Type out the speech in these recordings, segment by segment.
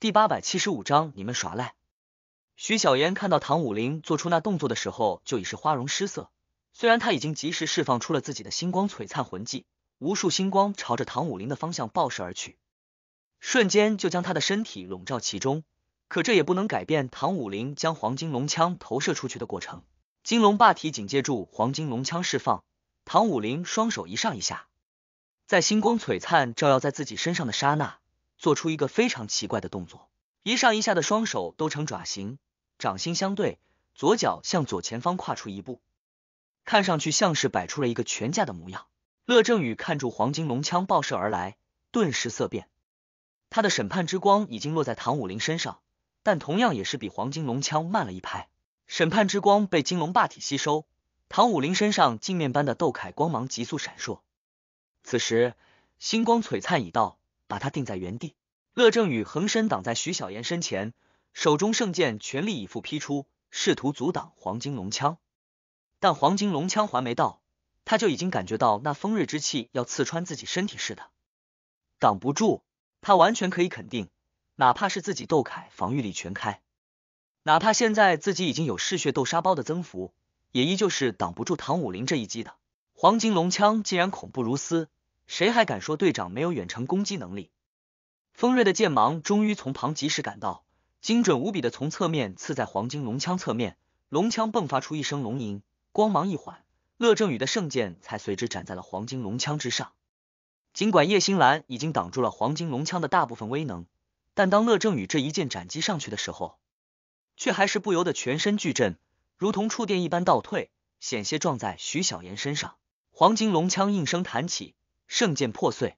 第八百七十五章，你们耍赖！徐小妍看到唐武林做出那动作的时候，就已是花容失色。虽然他已经及时释放出了自己的星光璀璨魂技，无数星光朝着唐武林的方向爆射而去，瞬间就将他的身体笼罩其中。可这也不能改变唐武林将黄金龙枪投射出去的过程。金龙霸体紧接住黄金龙枪释放，唐武林双手一上一下，在星光璀璨照耀在自己身上的刹那。做出一个非常奇怪的动作，一上一下的双手都呈爪形，掌心相对，左脚向左前方跨出一步，看上去像是摆出了一个拳架的模样。乐正宇看住黄金龙枪爆射而来，顿时色变。他的审判之光已经落在唐武林身上，但同样也是比黄金龙枪慢了一拍。审判之光被金龙霸体吸收，唐武林身上镜面般的斗铠光芒急速闪烁。此时星光璀璨已到。把他定在原地，乐正宇横身挡在徐小妍身前，手中圣剑全力以赴劈出，试图阻挡黄金龙枪。但黄金龙枪还没到，他就已经感觉到那锋锐之气要刺穿自己身体似的，挡不住。他完全可以肯定，哪怕是自己斗铠防御力全开，哪怕现在自己已经有嗜血豆沙包的增幅，也依旧是挡不住唐武林这一击的。黄金龙枪竟然恐怖如斯！谁还敢说队长没有远程攻击能力？锋锐的剑芒终于从旁及时赶到，精准无比的从侧面刺在黄金龙枪侧面。龙枪迸发出一声龙吟，光芒一缓，乐正宇的圣剑才随之斩在了黄金龙枪之上。尽管叶星兰已经挡住了黄金龙枪的大部分威能，但当乐正宇这一剑斩击上去的时候，却还是不由得全身巨震，如同触电一般倒退，险些撞在徐小妍身上。黄金龙枪应声弹起。圣剑破碎，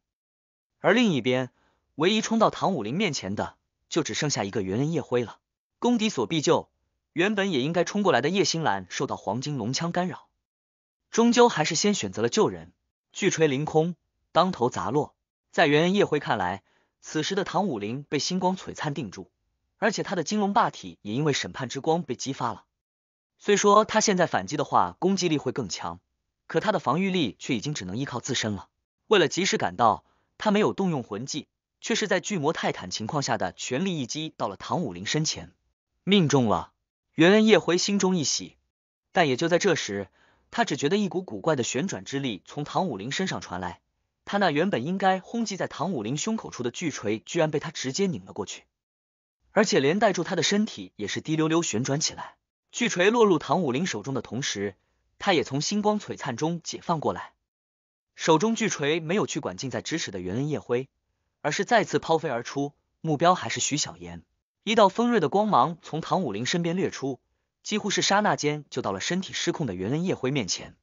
而另一边，唯一冲到唐武林面前的就只剩下一个元恩叶辉了。攻敌所必救，原本也应该冲过来的叶星兰受到黄金龙枪干扰，终究还是先选择了救人。巨锤凌空，当头砸落。在元恩叶辉看来，此时的唐武林被星光璀璨定住，而且他的金龙霸体也因为审判之光被激发了。虽说他现在反击的话攻击力会更强，可他的防御力却已经只能依靠自身了。为了及时赶到，他没有动用魂技，却是在巨魔泰坦情况下的全力一击到了唐武林身前，命中了。袁恩叶辉心中一喜，但也就在这时，他只觉得一股古怪的旋转之力从唐武林身上传来，他那原本应该轰击在唐武林胸口处的巨锤，居然被他直接拧了过去，而且连带住他的身体也是滴溜溜旋转起来。巨锤落入唐武林手中的同时，他也从星光璀璨中解放过来。手中巨锤没有去管近在咫尺的袁恩叶辉，而是再次抛飞而出，目标还是徐小妍。一道锋锐的光芒从唐武林身边掠出，几乎是刹那间就到了身体失控的袁恩叶辉面前。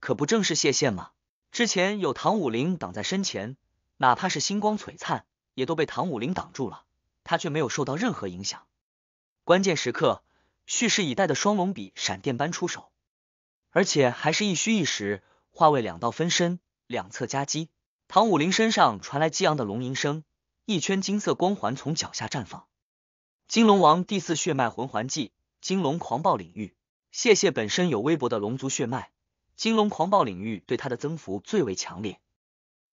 可不正是谢线吗？之前有唐武林挡在身前，哪怕是星光璀璨，也都被唐武林挡住了，他却没有受到任何影响。关键时刻，蓄势以待的双龙笔闪电般出手，而且还是一虚一实。化为两道分身，两侧夹击。唐武林身上传来激昂的龙吟声，一圈金色光环从脚下绽放。金龙王第四血脉魂环技——金龙狂暴领域。谢谢本身有微薄的龙族血脉，金龙狂暴领域对他的增幅最为强烈。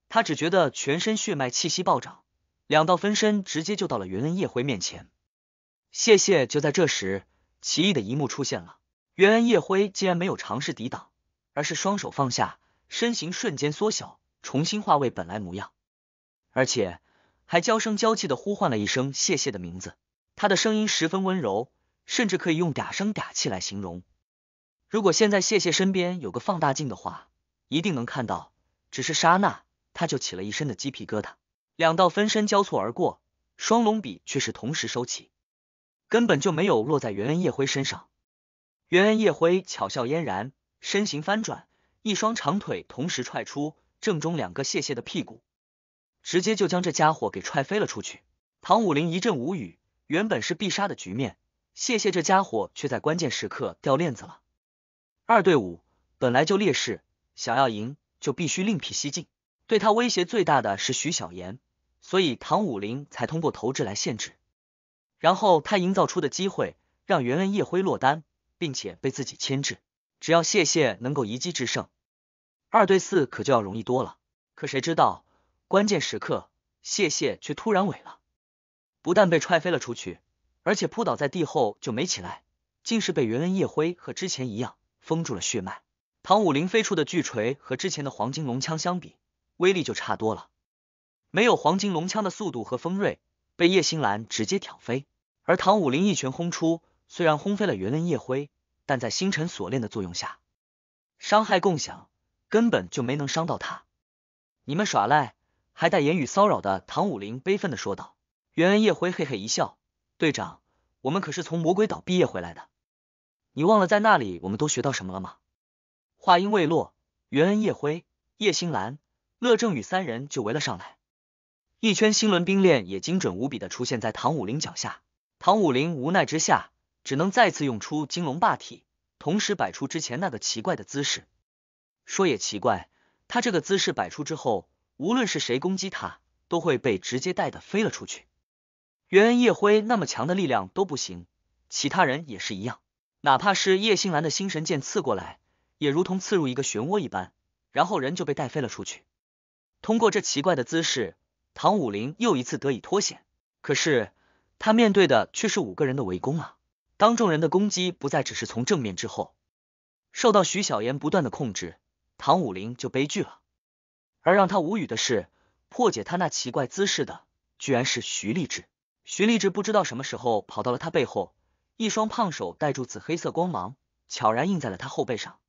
他只觉得全身血脉气息暴涨，两道分身直接就到了袁恩叶辉面前。谢谢。就在这时，奇异的一幕出现了，袁恩叶辉竟然没有尝试抵挡。而是双手放下，身形瞬间缩小，重新化为本来模样，而且还娇声娇气的呼唤了一声“谢谢”的名字。他的声音十分温柔，甚至可以用嗲声嗲气来形容。如果现在谢谢身边有个放大镜的话，一定能看到。只是刹那，他就起了一身的鸡皮疙瘩。两道分身交错而过，双龙笔却是同时收起，根本就没有落在元恩叶辉身上。元恩叶辉巧笑嫣然。身形翻转，一双长腿同时踹出，正中两个谢谢的屁股，直接就将这家伙给踹飞了出去。唐武林一阵无语，原本是必杀的局面，谢谢这家伙却在关键时刻掉链子了。二对五本来就劣势，想要赢就必须另辟蹊径。对他威胁最大的是徐小岩，所以唐武林才通过投掷来限制，然后他营造出的机会，让袁恩叶辉落单，并且被自己牵制。只要谢谢能够一击制胜，二对四可就要容易多了。可谁知道关键时刻，谢谢却突然萎了，不但被踹飞了出去，而且扑倒在地后就没起来，竟是被袁恩叶辉和之前一样封住了血脉。唐武林飞出的巨锤和之前的黄金龙枪相比，威力就差多了，没有黄金龙枪的速度和锋锐，被叶星兰直接挑飞。而唐武林一拳轰出，虽然轰飞了袁恩叶辉。但在星辰锁链的作用下，伤害共享根本就没能伤到他。你们耍赖还带言语骚扰的唐武林悲愤的说道。袁恩叶辉嘿嘿一笑，队长，我们可是从魔鬼岛毕业回来的，你忘了在那里我们都学到什么了吗？话音未落，袁恩叶辉、叶星兰、乐正宇三人就围了上来，一圈星轮冰链也精准无比的出现在唐武林脚下，唐武林无奈之下。只能再次用出金龙霸体，同时摆出之前那个奇怪的姿势。说也奇怪，他这个姿势摆出之后，无论是谁攻击他，都会被直接带的飞了出去。原恩叶辉那么强的力量都不行，其他人也是一样。哪怕是叶星兰的心神剑刺过来，也如同刺入一个漩涡一般，然后人就被带飞了出去。通过这奇怪的姿势，唐武林又一次得以脱险。可是他面对的却是五个人的围攻啊！当众人的攻击不再只是从正面之后，受到徐小妍不断的控制，唐武林就悲剧了。而让他无语的是，破解他那奇怪姿势的，居然是徐立志。徐立志不知道什么时候跑到了他背后，一双胖手带住紫黑色光芒，悄然印在了他后背上。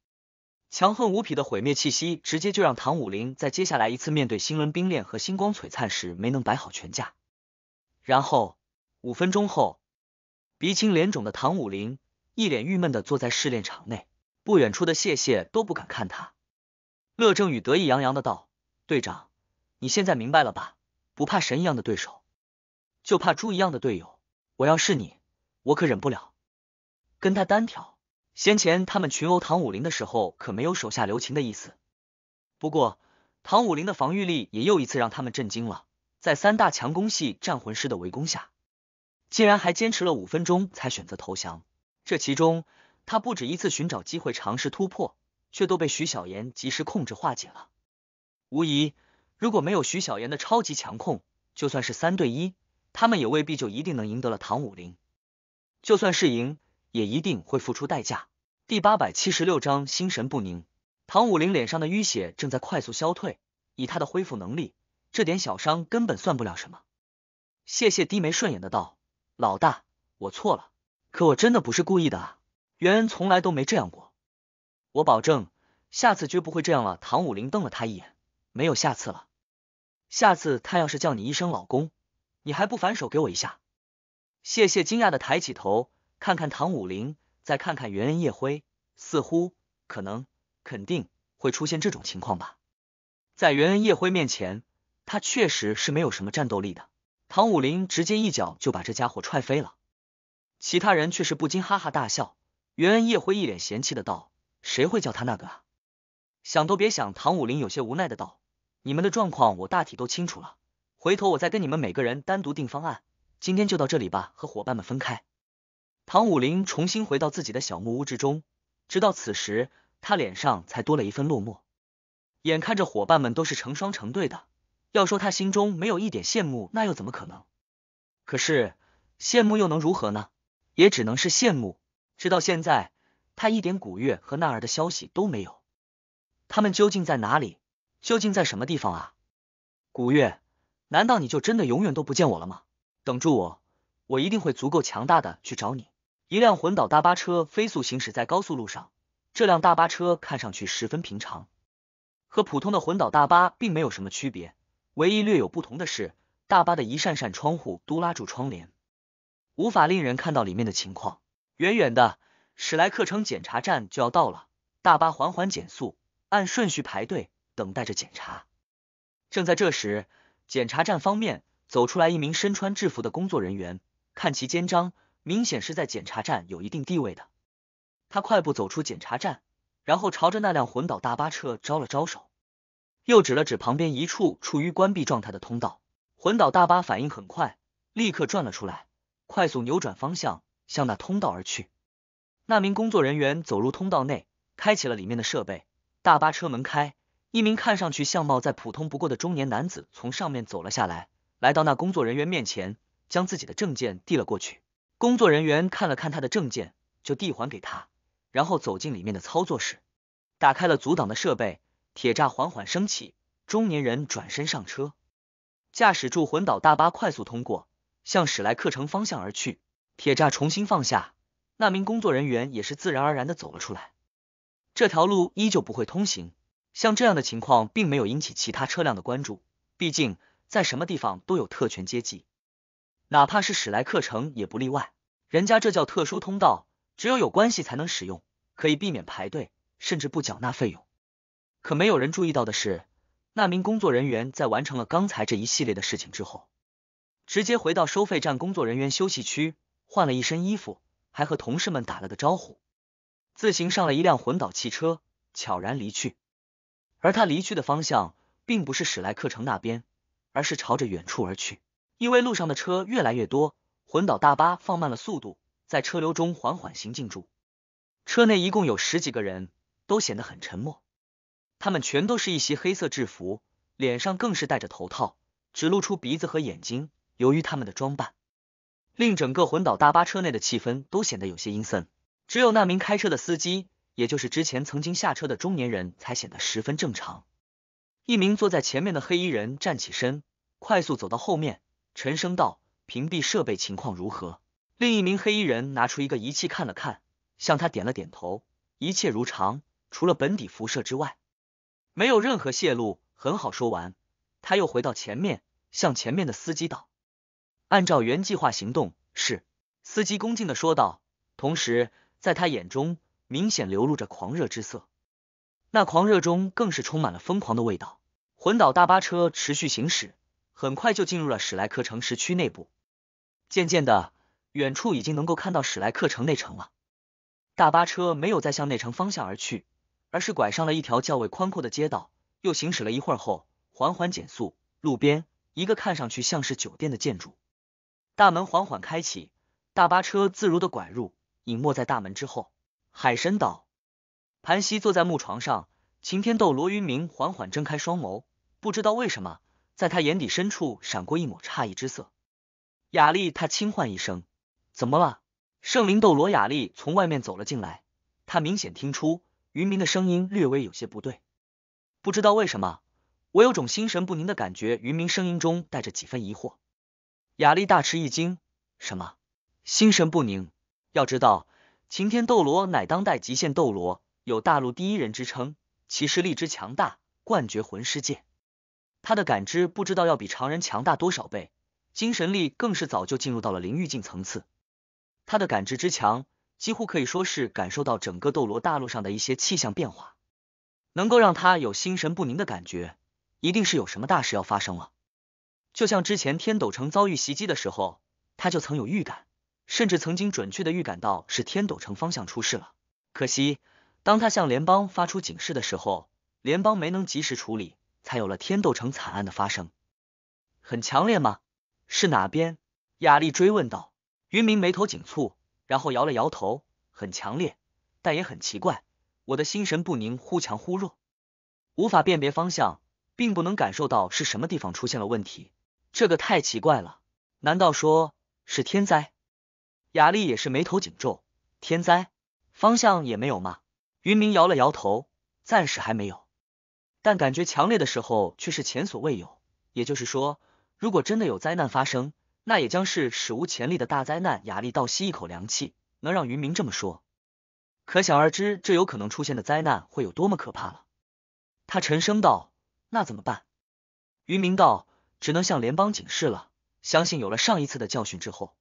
强横无匹的毁灭气息，直接就让唐武林在接下来一次面对星轮冰链和星光璀璨时，没能摆好全架。然后五分钟后。鼻青脸肿的唐武林一脸郁闷的坐在试炼场内，不远处的谢谢都不敢看他。乐正宇得意洋洋的道：“队长，你现在明白了吧？不怕神一样的对手，就怕猪一样的队友。我要是你，我可忍不了。跟他单挑，先前他们群殴唐武林的时候，可没有手下留情的意思。不过，唐武林的防御力也又一次让他们震惊了，在三大强攻系战魂师的围攻下。”竟然还坚持了五分钟才选择投降，这其中他不止一次寻找机会尝试突破，却都被徐小岩及时控制化解了。无疑，如果没有徐小岩的超级强控，就算是三对一，他们也未必就一定能赢得了唐武林。就算是赢，也一定会付出代价。第八百七十六章心神不宁。唐武林脸上的淤血正在快速消退，以他的恢复能力，这点小伤根本算不了什么。谢谢低眉顺眼的道。老大，我错了，可我真的不是故意的啊！袁恩从来都没这样过，我保证下次绝不会这样了。唐武林瞪了他一眼，没有下次了，下次他要是叫你一声老公，你还不反手给我一下？谢谢惊讶的抬起头，看看唐武林，再看看袁恩叶辉，似乎可能肯定会出现这种情况吧，在袁恩叶辉面前，他确实是没有什么战斗力的。唐武林直接一脚就把这家伙踹飞了，其他人却是不禁哈哈大笑。袁恩叶辉一脸嫌弃的道：“谁会叫他那个啊？”想都别想。唐武林有些无奈的道：“你们的状况我大体都清楚了，回头我再跟你们每个人单独定方案。今天就到这里吧，和伙伴们分开。”唐武林重新回到自己的小木屋之中，直到此时，他脸上才多了一份落寞。眼看着伙伴们都是成双成对的。要说他心中没有一点羡慕，那又怎么可能？可是羡慕又能如何呢？也只能是羡慕。直到现在，他一点古月和娜儿的消息都没有。他们究竟在哪里？究竟在什么地方啊？古月，难道你就真的永远都不见我了吗？等住我，我一定会足够强大的去找你。一辆魂导大巴车飞速行驶在高速路上，这辆大巴车看上去十分平常，和普通的魂导大巴并没有什么区别。唯一略有不同的是，大巴的一扇扇窗户都拉住窗帘，无法令人看到里面的情况。远远的，史莱克城检查站就要到了，大巴缓缓减速，按顺序排队，等待着检查。正在这时，检查站方面走出来一名身穿制服的工作人员，看其肩章，明显是在检查站有一定地位的。他快步走出检查站，然后朝着那辆混导大巴车招了招手。又指了指旁边一处处于关闭状态的通道，魂导大巴反应很快，立刻转了出来，快速扭转方向向那通道而去。那名工作人员走入通道内，开启了里面的设备，大巴车门开，一名看上去相貌再普通不过的中年男子从上面走了下来，来到那工作人员面前，将自己的证件递了过去。工作人员看了看他的证件，就递还给他，然后走进里面的操作室，打开了阻挡的设备。铁栅缓缓升起，中年人转身上车，驾驶住魂导大巴快速通过，向史莱克城方向而去。铁栅重新放下，那名工作人员也是自然而然的走了出来。这条路依旧不会通行，像这样的情况并没有引起其他车辆的关注。毕竟在什么地方都有特权阶级，哪怕是史莱克城也不例外。人家这叫特殊通道，只有有关系才能使用，可以避免排队，甚至不缴纳费用。可没有人注意到的是，那名工作人员在完成了刚才这一系列的事情之后，直接回到收费站工作人员休息区，换了一身衣服，还和同事们打了个招呼，自行上了一辆混导汽车，悄然离去。而他离去的方向并不是史莱克城那边，而是朝着远处而去。因为路上的车越来越多，混导大巴放慢了速度，在车流中缓缓行进。住车内一共有十几个人，都显得很沉默。他们全都是一袭黑色制服，脸上更是戴着头套，只露出鼻子和眼睛。由于他们的装扮，令整个魂岛大巴车内的气氛都显得有些阴森。只有那名开车的司机，也就是之前曾经下车的中年人才显得十分正常。一名坐在前面的黑衣人站起身，快速走到后面，沉声道：“屏蔽设备情况如何？”另一名黑衣人拿出一个仪器看了看，向他点了点头：“一切如常，除了本底辐射之外。”没有任何泄露，很好。说完，他又回到前面，向前面的司机道：“按照原计划行动。”是司机恭敬的说道，同时在他眼中明显流露着狂热之色，那狂热中更是充满了疯狂的味道。魂导大巴车持续行驶，很快就进入了史莱克城市区内部。渐渐的，远处已经能够看到史莱克城内城了。大巴车没有再向内城方向而去。而是拐上了一条较为宽阔的街道，又行驶了一会儿后，缓缓减速。路边一个看上去像是酒店的建筑，大门缓缓开启，大巴车自如的拐入，隐没在大门之后。海神岛，盘膝坐在木床上，擎天斗罗云明缓缓睁开双眸，不知道为什么，在他眼底深处闪过一抹诧异之色。雅丽，他轻唤一声：“怎么了？”圣灵斗罗雅丽从外面走了进来，他明显听出。渔民的声音略微有些不对，不知道为什么，我有种心神不宁的感觉。渔民声音中带着几分疑惑，雅丽大吃一惊：什么心神不宁？要知道，擎天斗罗乃当代极限斗罗，有大陆第一人之称，其实力之强大，冠绝魂师界。他的感知不知道要比常人强大多少倍，精神力更是早就进入到了灵域境层次，他的感知之强。几乎可以说是感受到整个斗罗大陆上的一些气象变化，能够让他有心神不宁的感觉，一定是有什么大事要发生了。就像之前天斗城遭遇袭击的时候，他就曾有预感，甚至曾经准确的预感到是天斗城方向出事了。可惜当他向联邦发出警示的时候，联邦没能及时处理，才有了天斗城惨案的发生。很强烈吗？是哪边？雅丽追问道。云明眉头紧蹙。然后摇了摇头，很强烈，但也很奇怪。我的心神不宁，忽强忽弱，无法辨别方向，并不能感受到是什么地方出现了问题。这个太奇怪了，难道说是天灾？雅丽也是眉头紧皱，天灾？方向也没有吗？云明摇了摇头，暂时还没有，但感觉强烈的时候却是前所未有。也就是说，如果真的有灾难发生。那也将是史无前例的大灾难。雅丽倒吸一口凉气，能让渔明这么说，可想而知这有可能出现的灾难会有多么可怕了。他沉声道：“那怎么办？”渔明道：“只能向联邦警示了。相信有了上一次的教训之后，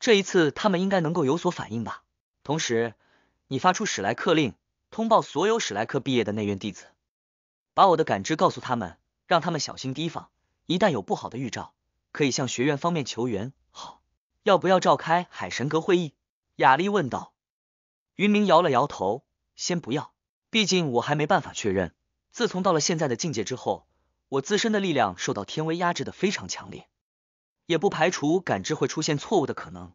这一次他们应该能够有所反应吧。同时，你发出史莱克令，通报所有史莱克毕业的内院弟子，把我的感知告诉他们，让他们小心提防，一旦有不好的预兆。”可以向学院方面求援。好，要不要召开海神阁会议？雅丽问道。云明摇了摇头，先不要，毕竟我还没办法确认。自从到了现在的境界之后，我自身的力量受到天威压制的非常强烈，也不排除感知会出现错误的可能。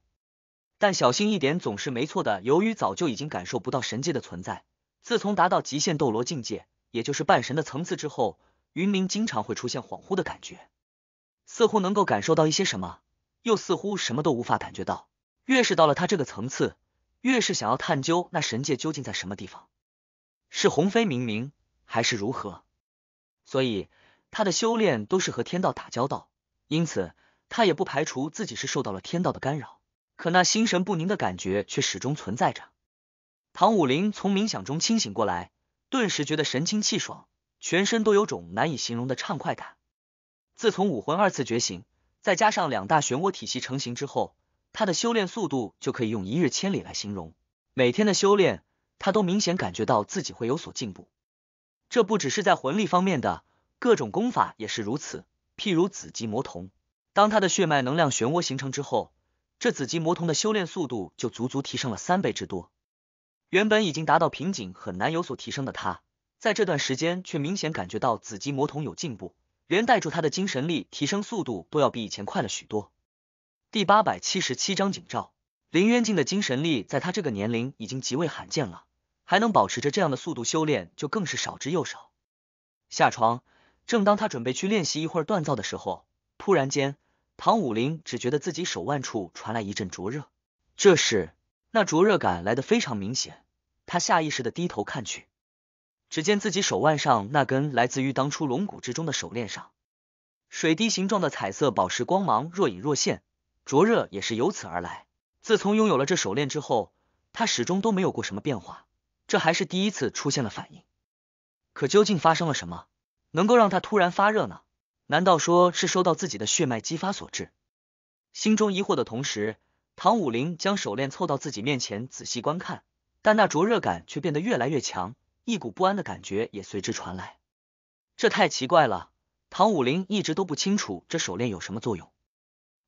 但小心一点总是没错的。由于早就已经感受不到神界的存在，自从达到极限斗罗境界，也就是半神的层次之后，云明经常会出现恍惚的感觉。似乎能够感受到一些什么，又似乎什么都无法感觉到。越是到了他这个层次，越是想要探究那神界究竟在什么地方，是鸿飞冥冥还是如何？所以他的修炼都是和天道打交道，因此他也不排除自己是受到了天道的干扰。可那心神不宁的感觉却始终存在着。唐武林从冥想中清醒过来，顿时觉得神清气爽，全身都有种难以形容的畅快感。自从武魂二次觉醒，再加上两大漩涡体系成型之后，他的修炼速度就可以用一日千里来形容。每天的修炼，他都明显感觉到自己会有所进步。这不只是在魂力方面的，各种功法也是如此。譬如紫极魔童，当他的血脉能量漩涡形成之后，这紫极魔童的修炼速度就足足提升了三倍之多。原本已经达到瓶颈，很难有所提升的他，在这段时间却明显感觉到紫极魔童有进步。连带住他的精神力提升速度都要比以前快了许多。第八百七十七章警照。林渊静的精神力在他这个年龄已经极为罕见了，还能保持着这样的速度修炼，就更是少之又少。下床，正当他准备去练习一会儿锻造的时候，突然间，唐武林只觉得自己手腕处传来一阵灼热，这时那灼热感来的非常明显。他下意识的低头看去。只见自己手腕上那根来自于当初龙骨之中的手链上，水滴形状的彩色宝石光芒若隐若现，灼热也是由此而来。自从拥有了这手链之后，他始终都没有过什么变化，这还是第一次出现了反应。可究竟发生了什么，能够让他突然发热呢？难道说是收到自己的血脉激发所致？心中疑惑的同时，唐武林将手链凑到自己面前仔细观看，但那灼热感却变得越来越强。一股不安的感觉也随之传来，这太奇怪了。唐武林一直都不清楚这手链有什么作用，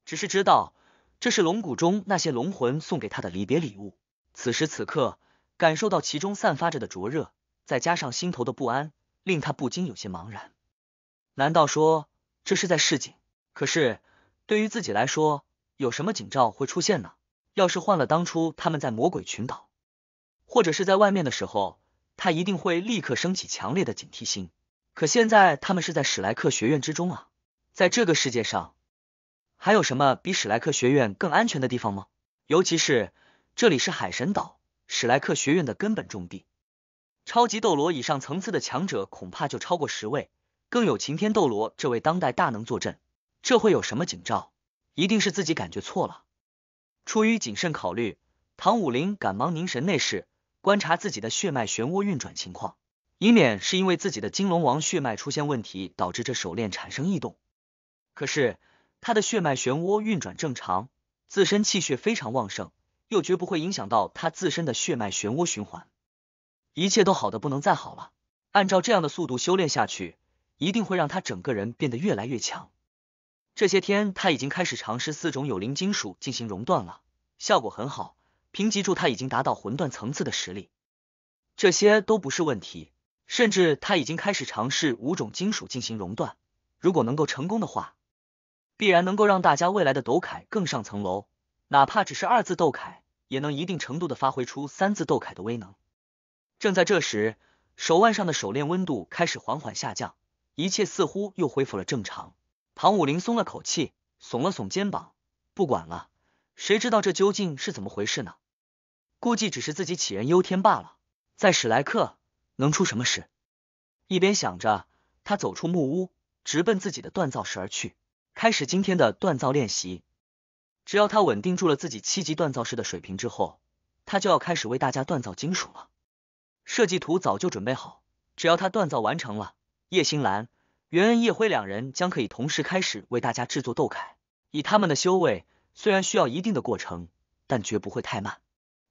只是知道这是龙骨中那些龙魂送给他的离别礼物。此时此刻，感受到其中散发着的灼热，再加上心头的不安，令他不禁有些茫然。难道说这是在示警？可是对于自己来说，有什么警兆会出现呢？要是换了当初他们在魔鬼群岛，或者是在外面的时候。他一定会立刻升起强烈的警惕心。可现在他们是在史莱克学院之中啊，在这个世界上，还有什么比史莱克学院更安全的地方吗？尤其是这里是海神岛，史莱克学院的根本重地。超级斗罗以上层次的强者恐怕就超过十位，更有擎天斗罗这位当代大能坐镇，这会有什么警兆？一定是自己感觉错了。出于谨慎考虑，唐武林赶忙凝神内视。观察自己的血脉漩涡运转情况，以免是因为自己的金龙王血脉出现问题导致这手链产生异动。可是他的血脉漩涡运转正常，自身气血非常旺盛，又绝不会影响到他自身的血脉漩涡循环，一切都好的不能再好了。按照这样的速度修炼下去，一定会让他整个人变得越来越强。这些天他已经开始尝试四种有灵金属进行熔断了，效果很好。凭级助他已经达到魂断层次的实力，这些都不是问题。甚至他已经开始尝试五种金属进行熔断，如果能够成功的话，必然能够让大家未来的斗铠更上层楼。哪怕只是二字斗铠，也能一定程度的发挥出三字斗铠的威能。正在这时，手腕上的手链温度开始缓缓下降，一切似乎又恢复了正常。唐武林松了口气，耸了耸肩膀，不管了，谁知道这究竟是怎么回事呢？估计只是自己杞人忧天罢了，在史莱克能出什么事？一边想着，他走出木屋，直奔自己的锻造室而去，开始今天的锻造练习。只要他稳定住了自己七级锻造师的水平之后，他就要开始为大家锻造金属了。设计图早就准备好，只要他锻造完成了，叶星兰、袁恩、叶辉两人将可以同时开始为大家制作斗铠。以他们的修为，虽然需要一定的过程，但绝不会太慢。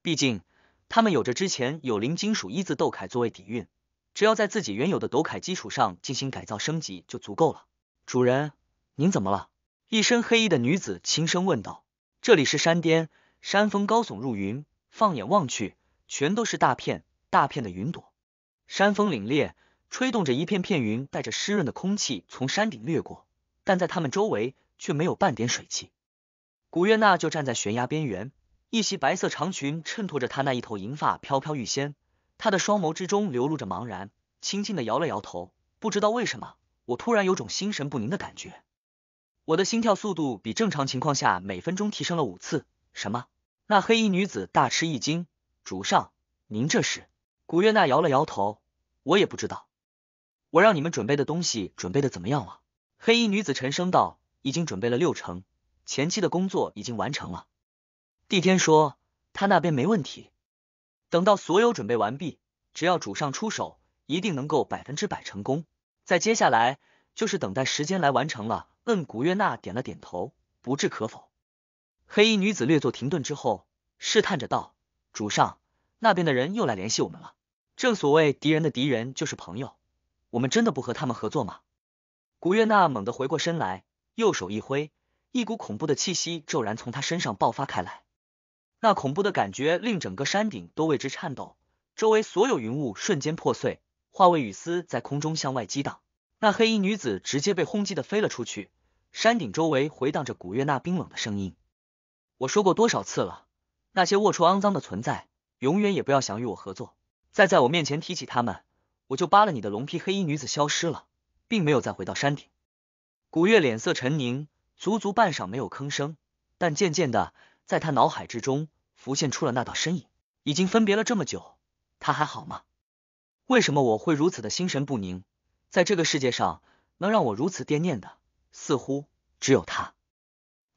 毕竟，他们有着之前有灵金属一字斗铠作为底蕴，只要在自己原有的斗铠基础上进行改造升级就足够了。主人，您怎么了？一身黑衣的女子轻声问道。这里是山巅，山峰高耸入云，放眼望去，全都是大片大片的云朵。山峰凛冽，吹动着一片片云，带着湿润的空气从山顶掠过，但在他们周围却没有半点水汽。古月娜就站在悬崖边缘。一袭白色长裙衬托着她那一头银发飘飘欲仙，她的双眸之中流露着茫然，轻轻的摇了摇头。不知道为什么，我突然有种心神不宁的感觉，我的心跳速度比正常情况下每分钟提升了五次。什么？那黑衣女子大吃一惊：“主上，您这是？”古月娜摇了摇头：“我也不知道。”“我让你们准备的东西准备的怎么样了？”黑衣女子沉声道：“已经准备了六成，前期的工作已经完成了。”帝天说：“他那边没问题，等到所有准备完毕，只要主上出手，一定能够百分之百成功。再接下来就是等待时间来完成了。”嗯，古月娜点了点头，不置可否。黑衣女子略作停顿之后，试探着道：“主上那边的人又来联系我们了。正所谓敌人的敌人就是朋友，我们真的不和他们合作吗？”古月娜猛地回过身来，右手一挥，一股恐怖的气息骤然从她身上爆发开来。那恐怖的感觉令整个山顶都为之颤抖，周围所有云雾瞬间破碎，化为雨丝在空中向外激荡。那黑衣女子直接被轰击的飞了出去，山顶周围回荡着古月那冰冷的声音：“我说过多少次了，那些龌龊肮脏的存在，永远也不要想与我合作。再在我面前提起他们，我就扒了你的龙皮。”黑衣女子消失了，并没有再回到山顶。古月脸色沉凝，足足半晌没有吭声，但渐渐的。在他脑海之中浮现出了那道身影，已经分别了这么久，他还好吗？为什么我会如此的心神不宁？在这个世界上，能让我如此惦念的，似乎只有他。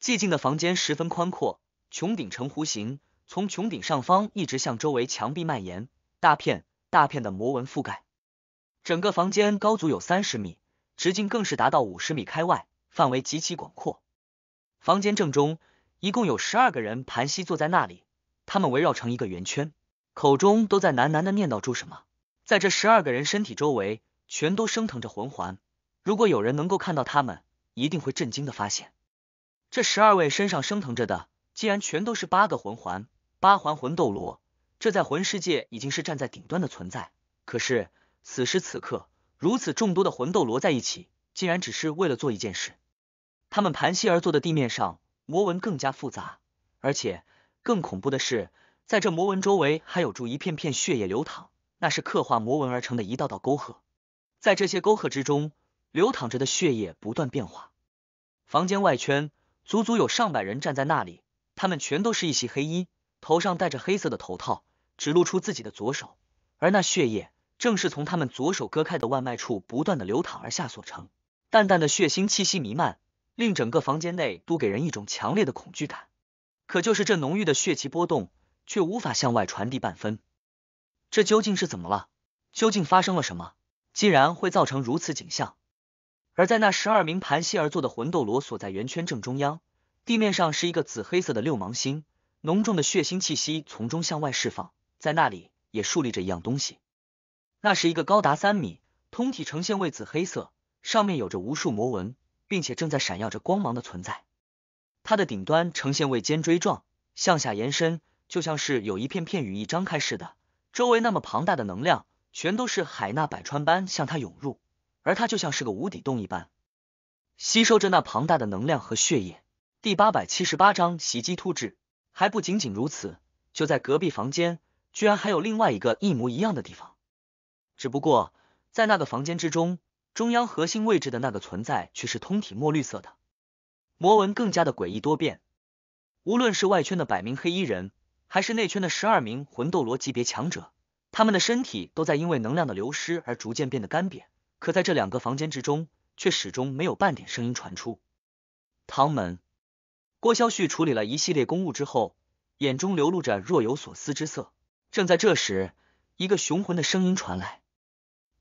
寂静的房间十分宽阔，穹顶呈弧形，从穹顶上方一直向周围墙壁蔓延，大片大片的魔纹覆盖，整个房间高足有三十米，直径更是达到五十米开外，范围极其广阔。房间正中。一共有十二个人盘膝坐在那里，他们围绕成一个圆圈，口中都在喃喃的念叨着什么。在这十二个人身体周围，全都升腾着魂环。如果有人能够看到他们，一定会震惊的发现，这十二位身上升腾着的，竟然全都是八个魂环，八环魂斗罗。这在魂世界已经是站在顶端的存在。可是此时此刻，如此众多的魂斗罗在一起，竟然只是为了做一件事。他们盘膝而坐的地面上。魔纹更加复杂，而且更恐怖的是，在这魔纹周围还有住一片片血液流淌，那是刻画魔纹而成的一道道沟壑，在这些沟壑之中流淌着的血液不断变化。房间外圈足足有上百人站在那里，他们全都是一袭黑衣，头上戴着黑色的头套，只露出自己的左手，而那血液正是从他们左手割开的腕脉处不断的流淌而下所成，淡淡的血腥气息弥漫。令整个房间内都给人一种强烈的恐惧感，可就是这浓郁的血气波动却无法向外传递半分，这究竟是怎么了？究竟发生了什么？竟然会造成如此景象？而在那十二名盘膝而坐的魂斗罗所在圆圈正中央，地面上是一个紫黑色的六芒星，浓重的血腥气息从中向外释放，在那里也竖立着一样东西，那是一个高达三米，通体呈现为紫黑色，上面有着无数魔纹。并且正在闪耀着光芒的存在，它的顶端呈现为尖锥状，向下延伸，就像是有一片片羽翼张开似的。周围那么庞大的能量，全都是海纳百川般向它涌入，而它就像是个无底洞一般，吸收着那庞大的能量和血液。第八百七十八章袭击突至，还不仅仅如此，就在隔壁房间，居然还有另外一个一模一样的地方，只不过在那个房间之中。中央核心位置的那个存在却是通体墨绿色的，魔纹更加的诡异多变。无论是外圈的百名黑衣人，还是内圈的十二名魂斗罗级别强者，他们的身体都在因为能量的流失而逐渐变得干瘪。可在这两个房间之中，却始终没有半点声音传出。唐门，郭萧旭处理了一系列公务之后，眼中流露着若有所思之色。正在这时，一个雄浑的声音传来：“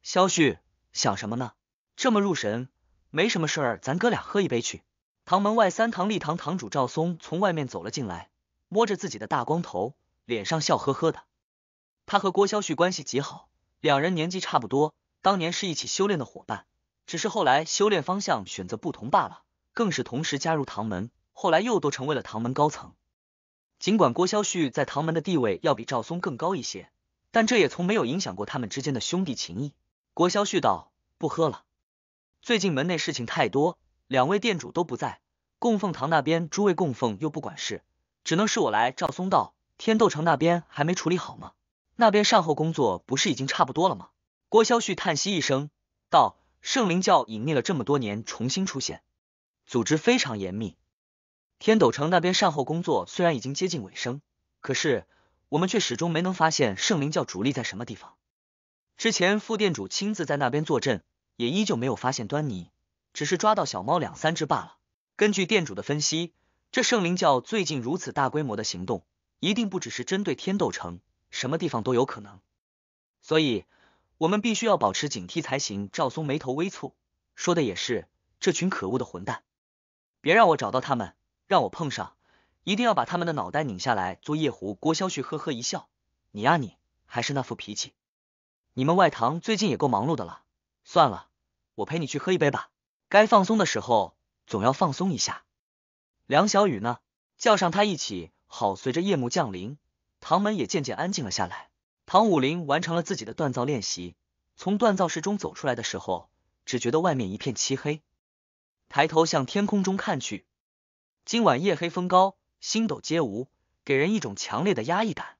萧旭，想什么呢？”这么入神，没什么事儿，咱哥俩喝一杯去。堂门外，三堂立堂堂主赵松从外面走了进来，摸着自己的大光头，脸上笑呵呵的。他和郭霄旭关系极好，两人年纪差不多，当年是一起修炼的伙伴，只是后来修炼方向选择不同罢了。更是同时加入唐门，后来又都成为了唐门高层。尽管郭霄旭在唐门的地位要比赵松更高一些，但这也从没有影响过他们之间的兄弟情谊。郭霄旭道：“不喝了。”最近门内事情太多，两位店主都不在，供奉堂那边诸位供奉又不管事，只能是我来。赵松道：“天斗城那边还没处理好吗？那边善后工作不是已经差不多了吗？”郭萧旭叹息一声道：“圣灵教隐匿了这么多年，重新出现，组织非常严密。天斗城那边善后工作虽然已经接近尾声，可是我们却始终没能发现圣灵教主力在什么地方。之前副店主亲自在那边坐镇。”也依旧没有发现端倪，只是抓到小猫两三只罢了。根据店主的分析，这圣灵教最近如此大规模的行动，一定不只是针对天斗城，什么地方都有可能。所以，我们必须要保持警惕才行。赵松眉头微蹙，说的也是，这群可恶的混蛋，别让我找到他们，让我碰上，一定要把他们的脑袋拧下来做夜壶。郭霄旭呵呵一笑，你呀你，还是那副脾气。你们外堂最近也够忙碌的了。算了，我陪你去喝一杯吧。该放松的时候，总要放松一下。梁小雨呢？叫上他一起。好，随着夜幕降临，唐门也渐渐安静了下来。唐武林完成了自己的锻造练习，从锻造室中走出来的时候，只觉得外面一片漆黑。抬头向天空中看去，今晚夜黑风高，星斗皆无，给人一种强烈的压抑感。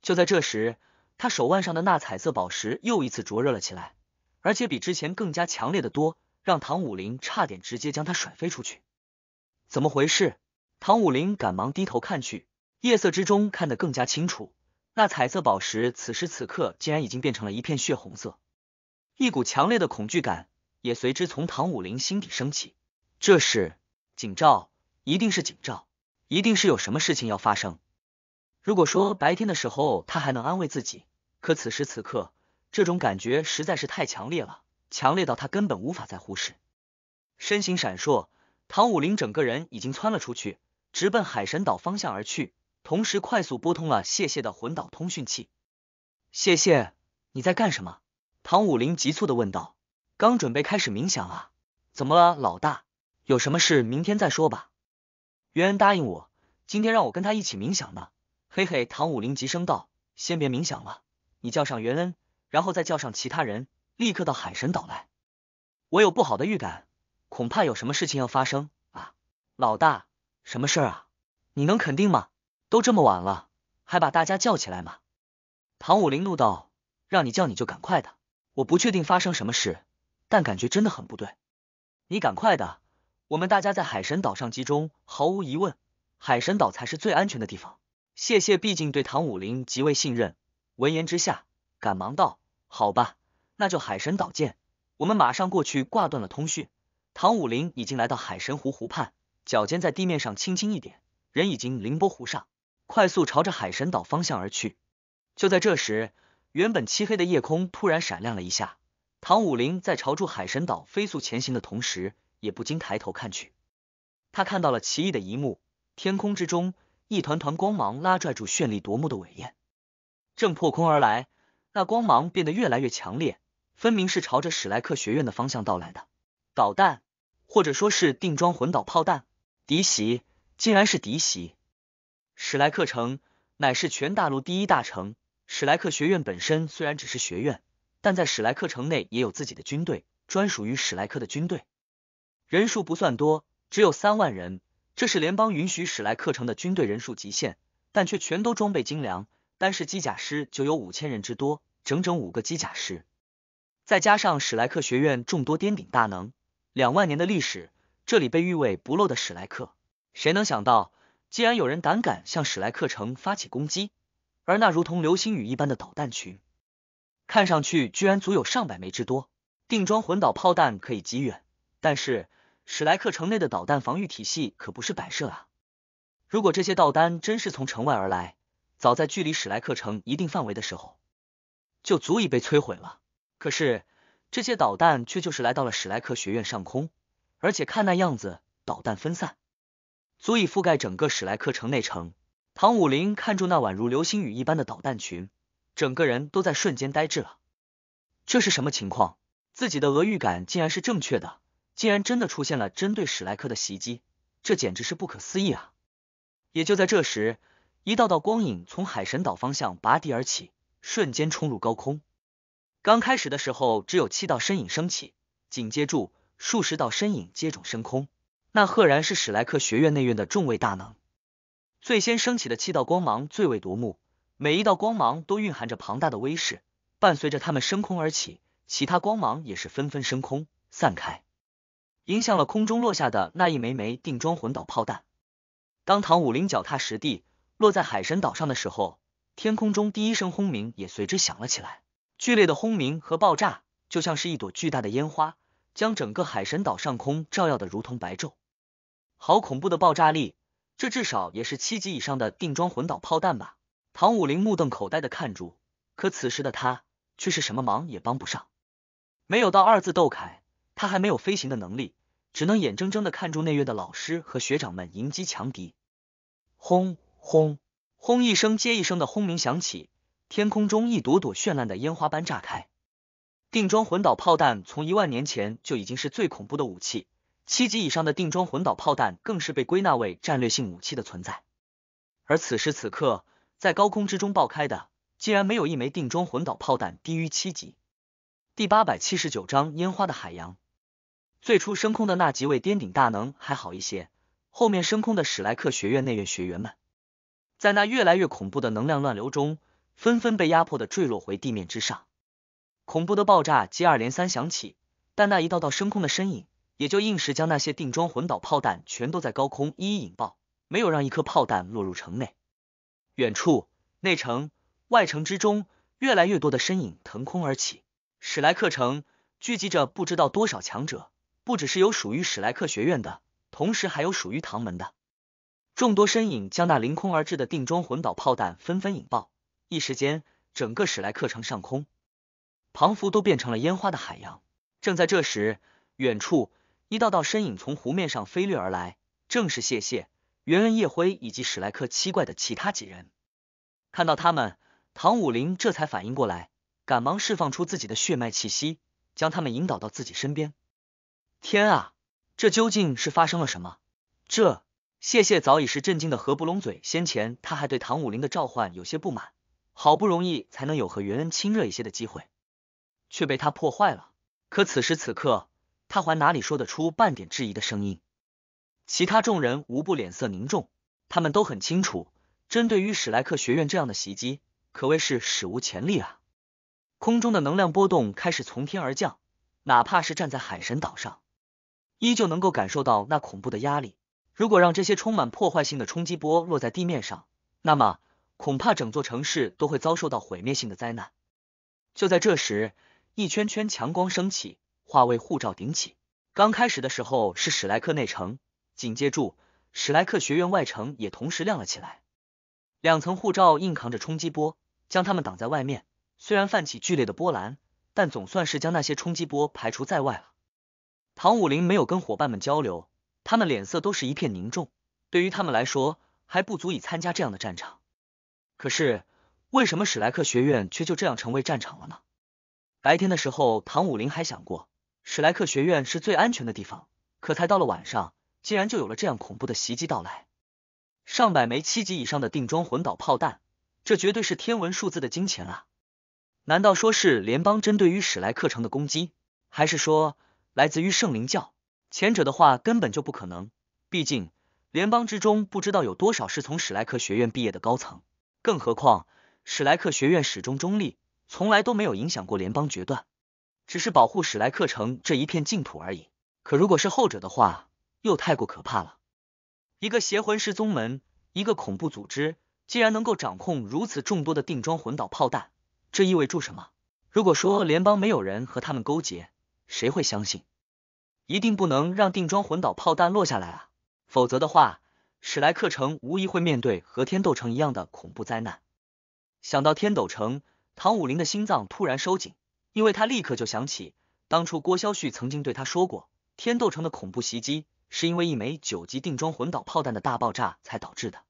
就在这时，他手腕上的那彩色宝石又一次灼热了起来。而且比之前更加强烈的多，让唐武林差点直接将他甩飞出去。怎么回事？唐武林赶忙低头看去，夜色之中看得更加清楚，那彩色宝石此时此刻竟然已经变成了一片血红色。一股强烈的恐惧感也随之从唐武林心底升起。这是警兆，一定是警兆，一定是有什么事情要发生。如果说白天的时候他还能安慰自己，可此时此刻……这种感觉实在是太强烈了，强烈到他根本无法再忽视。身形闪烁，唐武林整个人已经窜了出去，直奔海神岛方向而去，同时快速拨通了谢谢的魂岛通讯器。谢谢，你在干什么？唐武林急促的问道。刚准备开始冥想啊，怎么了，老大？有什么事明天再说吧。袁恩答应我，今天让我跟他一起冥想呢。嘿嘿，唐武林急声道，先别冥想了，你叫上袁恩。然后再叫上其他人，立刻到海神岛来。我有不好的预感，恐怕有什么事情要发生啊！老大，什么事儿啊？你能肯定吗？都这么晚了，还把大家叫起来吗？唐武林怒道：“让你叫你就赶快的！我不确定发生什么事，但感觉真的很不对。你赶快的，我们大家在海神岛上集中，毫无疑问，海神岛才是最安全的地方。”谢谢，毕竟对唐武林极为信任。闻言之下，赶忙道。好吧，那就海神岛见。我们马上过去。挂断了通讯。唐武林已经来到海神湖湖畔，脚尖在地面上轻轻一点，人已经凌波湖上，快速朝着海神岛方向而去。就在这时，原本漆黑的夜空突然闪亮了一下。唐武林在朝住海神岛飞速前行的同时，也不禁抬头看去。他看到了奇异的一幕：天空之中，一团团光芒拉拽住绚丽夺目的尾焰，正破空而来。那光芒变得越来越强烈，分明是朝着史莱克学院的方向到来的导弹，或者说是定装混导炮弹。敌袭，竟然是敌袭！史莱克城乃是全大陆第一大城，史莱克学院本身虽然只是学院，但在史莱克城内也有自己的军队，专属于史莱克的军队。人数不算多，只有三万人，这是联邦允许史莱克城的军队人数极限，但却全都装备精良。单是机甲师就有五千人之多，整整五个机甲师，再加上史莱克学院众多颠顶大能，两万年的历史，这里被誉为不漏的史莱克。谁能想到，竟然有人胆敢向史莱克城发起攻击？而那如同流星雨一般的导弹群，看上去居然足有上百枚之多。定装魂导炮弹可以极远，但是史莱克城内的导弹防御体系可不是摆设啊！如果这些导弹真是从城外而来，早在距离史莱克城一定范围的时候，就足以被摧毁了。可是这些导弹却就是来到了史莱克学院上空，而且看那样子，导弹分散，足以覆盖整个史莱克城内城。唐武林看住那宛如流星雨一般的导弹群，整个人都在瞬间呆滞了。这是什么情况？自己的俄预感竟然是正确的，竟然真的出现了针对史莱克的袭击，这简直是不可思议啊！也就在这时。一道道光影从海神岛方向拔地而起，瞬间冲入高空。刚开始的时候，只有七道身影升起，紧接住数十道身影接踵升空。那赫然是史莱克学院内院的众位大能。最先升起的七道光芒最为夺目，每一道光芒都蕴含着庞大的威势。伴随着他们升空而起，其他光芒也是纷纷升空散开，迎向了空中落下的那一枚枚定装魂导炮弹。当唐武林脚踏实地。落在海神岛上的时候，天空中第一声轰鸣也随之响了起来。剧烈的轰鸣和爆炸，就像是一朵巨大的烟花，将整个海神岛上空照耀的如同白昼。好恐怖的爆炸力！这至少也是七级以上的定装魂导炮弹吧？唐武林目瞪口呆的看住，可此时的他却是什么忙也帮不上。没有到二字斗铠，他还没有飞行的能力，只能眼睁睁的看住内院的老师和学长们迎击强敌。轰！轰轰一声接一声的轰鸣响起，天空中一朵朵绚烂的烟花般炸开。定装魂导炮弹从一万年前就已经是最恐怖的武器，七级以上的定装魂导炮弹更是被归纳为战略性武器的存在。而此时此刻，在高空之中爆开的，竟然没有一枚定装魂导炮弹低于七级。第八百七十九章烟花的海洋。最初升空的那几位颠顶大能还好一些，后面升空的史莱克学院内院学员们。在那越来越恐怖的能量乱流中，纷纷被压迫的坠落回地面之上。恐怖的爆炸接二连三响起，但那一道道升空的身影，也就硬是将那些定装魂导炮弹全都在高空一一引爆，没有让一颗炮弹落入城内。远处，内城、外城之中，越来越多的身影腾空而起。史莱克城聚集着不知道多少强者，不只是有属于史莱克学院的，同时还有属于唐门的。众多身影将那凌空而至的定装魂导炮弹纷纷引爆，一时间，整个史莱克城上空，庞佛都变成了烟花的海洋。正在这时，远处一道道身影从湖面上飞掠而来，正是谢谢、元恩、叶辉以及史莱克七怪的其他几人。看到他们，唐武林这才反应过来，赶忙释放出自己的血脉气息，将他们引导到自己身边。天啊，这究竟是发生了什么？这。谢谢早已是震惊的合不拢嘴，先前他还对唐武林的召唤有些不满，好不容易才能有和云恩亲热一些的机会，却被他破坏了。可此时此刻，他还哪里说得出半点质疑的声音？其他众人无不脸色凝重，他们都很清楚，针对于史莱克学院这样的袭击，可谓是史无前例啊！空中的能量波动开始从天而降，哪怕是站在海神岛上，依旧能够感受到那恐怖的压力。如果让这些充满破坏性的冲击波落在地面上，那么恐怕整座城市都会遭受到毁灭性的灾难。就在这时，一圈圈强光升起，化为护罩顶起。刚开始的时候是史莱克内城，紧接住史莱克学院外城也同时亮了起来。两层护罩硬扛着冲击波，将他们挡在外面。虽然泛起剧烈的波澜，但总算是将那些冲击波排除在外了。唐武林没有跟伙伴们交流。他们脸色都是一片凝重，对于他们来说还不足以参加这样的战场。可是为什么史莱克学院却就这样成为战场了呢？白天的时候唐武林还想过史莱克学院是最安全的地方，可才到了晚上，竟然就有了这样恐怖的袭击到来。上百枚七级以上的定装魂导炮弹，这绝对是天文数字的金钱啊！难道说是联邦针对于史莱克城的攻击，还是说来自于圣灵教？前者的话根本就不可能，毕竟联邦之中不知道有多少是从史莱克学院毕业的高层，更何况史莱克学院始终中立，从来都没有影响过联邦决断，只是保护史莱克城这一片净土而已。可如果是后者的话，又太过可怕了。一个邪魂师宗门，一个恐怖组织，竟然能够掌控如此众多的定装魂导炮弹，这意味着什么？如果说联邦没有人和他们勾结，谁会相信？一定不能让定装魂导炮弹落下来啊！否则的话，史莱克城无疑会面对和天斗城一样的恐怖灾难。想到天斗城，唐武林的心脏突然收紧，因为他立刻就想起当初郭肖旭曾经对他说过，天斗城的恐怖袭击是因为一枚九级定装魂导炮弹的大爆炸才导致的。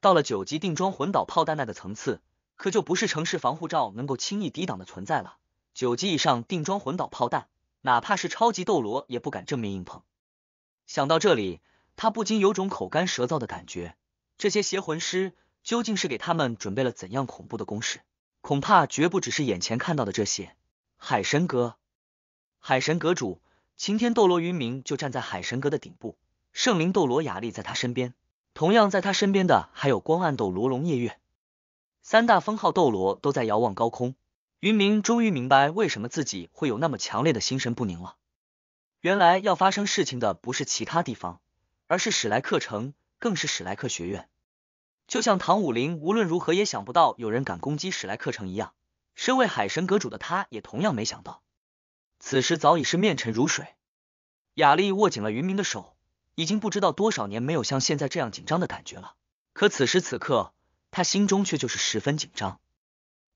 到了九级定装魂导炮弹那个层次，可就不是城市防护罩能够轻易抵挡的存在了。九级以上定装魂导炮弹。哪怕是超级斗罗也不敢正面硬碰。想到这里，他不禁有种口干舌燥的感觉。这些邪魂师究竟是给他们准备了怎样恐怖的攻势？恐怕绝不只是眼前看到的这些。海神阁，海神阁主擎天斗罗云明就站在海神阁的顶部，圣灵斗罗雅丽在他身边，同样在他身边的还有光暗斗罗龙夜月。三大封号斗罗都在遥望高空。云明终于明白为什么自己会有那么强烈的心神不宁了。原来要发生事情的不是其他地方，而是史莱克城，更是史莱克学院。就像唐武林无论如何也想不到有人敢攻击史莱克城一样，身为海神阁主的他也同样没想到。此时早已是面沉如水。雅丽握紧了云明的手，已经不知道多少年没有像现在这样紧张的感觉了。可此时此刻，他心中却就是十分紧张。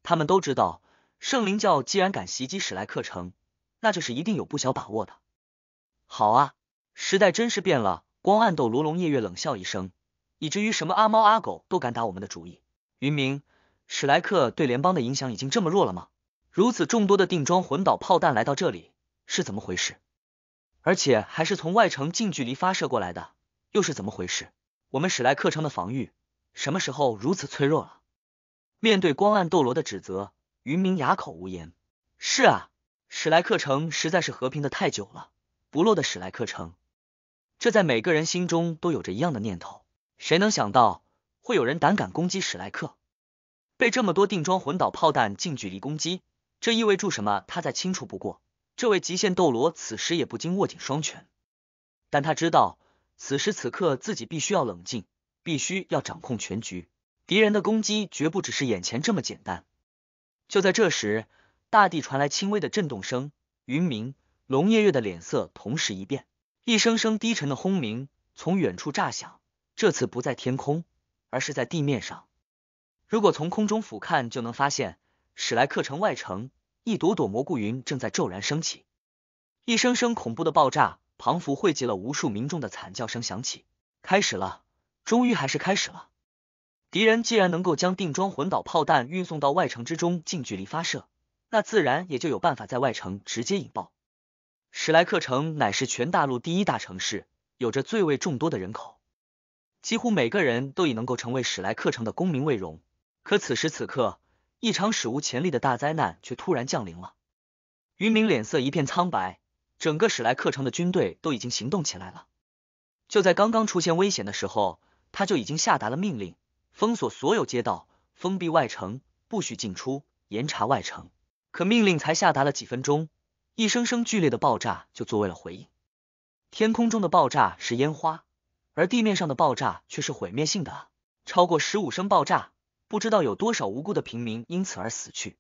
他们都知道。圣灵教既然敢袭击史莱克城，那就是一定有不小把握的。好啊，时代真是变了。光暗斗罗龙夜月冷笑一声，以至于什么阿猫阿狗都敢打我们的主意。云明，史莱克对联邦的影响已经这么弱了吗？如此众多的定装魂导炮弹来到这里是怎么回事？而且还是从外城近距离发射过来的，又是怎么回事？我们史莱克城的防御什么时候如此脆弱了？面对光暗斗罗的指责。云明哑口无言。是啊，史莱克城实在是和平的太久了，不落的史莱克城。这在每个人心中都有着一样的念头。谁能想到会有人胆敢攻击史莱克？被这么多定装魂导炮弹近距离攻击，这意味着什么？他再清楚不过。这位极限斗罗此时也不禁握紧双拳，但他知道，此时此刻自己必须要冷静，必须要掌控全局。敌人的攻击绝不只是眼前这么简单。就在这时，大地传来轻微的震动声。云明、龙夜月的脸色同时一变。一声声低沉的轰鸣从远处炸响，这次不在天空，而是在地面上。如果从空中俯瞰，就能发现史莱克城外城，一朵朵蘑菇云正在骤然升起。一声声恐怖的爆炸，旁佛汇集了无数民众的惨叫声响起。开始了，终于还是开始了。敌人既然能够将定装魂导炮弹运送到外城之中近距离发射，那自然也就有办法在外城直接引爆。史莱克城乃是全大陆第一大城市，有着最为众多的人口，几乎每个人都已能够成为史莱克城的公民为荣。可此时此刻，一场史无前例的大灾难却突然降临了。渔民脸色一片苍白，整个史莱克城的军队都已经行动起来了。就在刚刚出现危险的时候，他就已经下达了命令。封锁所有街道，封闭外城，不许进出，严查外城。可命令才下达了几分钟，一声声剧烈的爆炸就作为了回应。天空中的爆炸是烟花，而地面上的爆炸却是毁灭性的。超过十五声爆炸，不知道有多少无辜的平民因此而死去。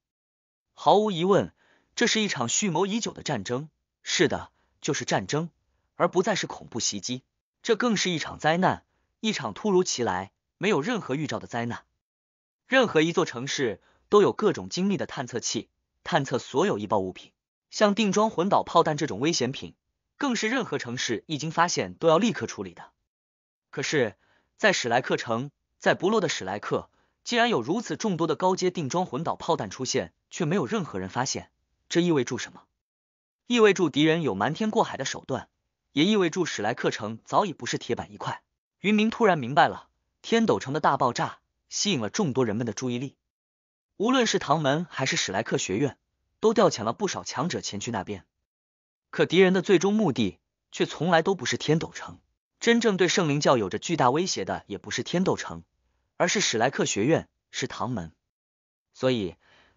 毫无疑问，这是一场蓄谋已久的战争。是的，就是战争，而不再是恐怖袭击。这更是一场灾难，一场突如其来。没有任何预兆的灾难，任何一座城市都有各种精密的探测器探测所有易爆物品，像定装混导炮弹这种危险品，更是任何城市一经发现都要立刻处理的。可是，在史莱克城，在不落的史莱克，既然有如此众多的高阶定装混导炮弹出现，却没有任何人发现，这意味着什么？意味着敌人有瞒天过海的手段，也意味着史莱克城早已不是铁板一块。云明突然明白了。天斗城的大爆炸吸引了众多人们的注意力，无论是唐门还是史莱克学院，都调遣了不少强者前去那边。可敌人的最终目的却从来都不是天斗城，真正对圣灵教有着巨大威胁的也不是天斗城，而是史莱克学院，是唐门。所以，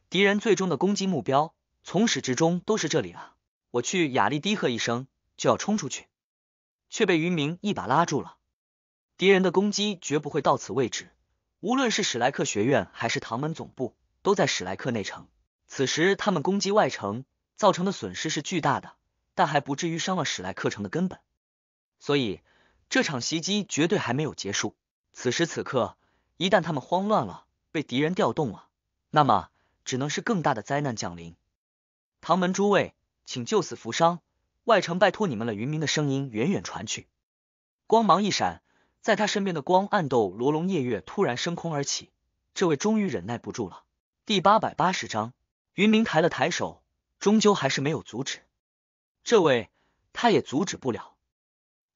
敌人最终的攻击目标从始至终都是这里啊！我去，雅丽低喝一声，就要冲出去，却被云明一把拉住了。敌人的攻击绝不会到此为止。无论是史莱克学院还是唐门总部，都在史莱克内城。此时他们攻击外城，造成的损失是巨大的，但还不至于伤了史莱克城的根本。所以这场袭击绝对还没有结束。此时此刻，一旦他们慌乱了，被敌人调动了，那么只能是更大的灾难降临。唐门诸位，请救死扶伤，外城拜托你们了。云明的声音远远传去，光芒一闪。在他身边的光暗斗罗龙夜月突然升空而起，这位终于忍耐不住了。第八百八十章，云明抬了抬手，终究还是没有阻止这位，他也阻止不了。